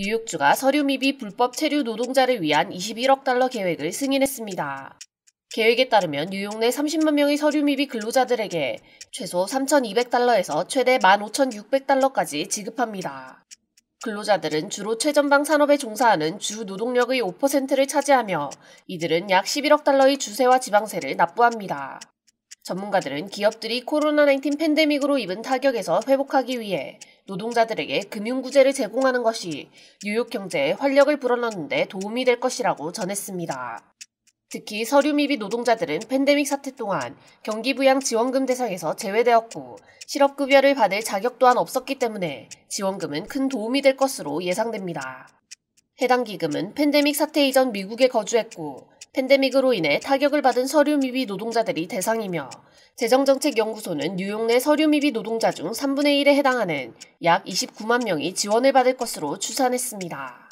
뉴욕주가 서류 미비 불법 체류 노동자를 위한 21억 달러 계획을 승인했습니다. 계획에 따르면 뉴욕 내 30만 명의 서류 미비 근로자들에게 최소 3,200달러에서 최대 15,600달러까지 지급합니다. 근로자들은 주로 최전방 산업에 종사하는 주 노동력의 5%를 차지하며 이들은 약 11억 달러의 주세와 지방세를 납부합니다. 전문가들은 기업들이 코로나19 팬데믹으로 입은 타격에서 회복하기 위해 노동자들에게 금융구제를 제공하는 것이 뉴욕 경제에 활력을 불어넣는데 도움이 될 것이라고 전했습니다. 특히 서류 미비 노동자들은 팬데믹 사태 동안 경기부양 지원금 대상에서 제외되었고 실업급여를 받을 자격 또한 없었기 때문에 지원금은 큰 도움이 될 것으로 예상됩니다. 해당 기금은 팬데믹 사태 이전 미국에 거주했고 팬데믹으로 인해 타격을 받은 서류 미비 노동자들이 대상이며 재정정책연구소는 뉴욕 내 서류 미비 노동자 중 3분의 1에 해당하는 약 29만 명이 지원을 받을 것으로 추산했습니다.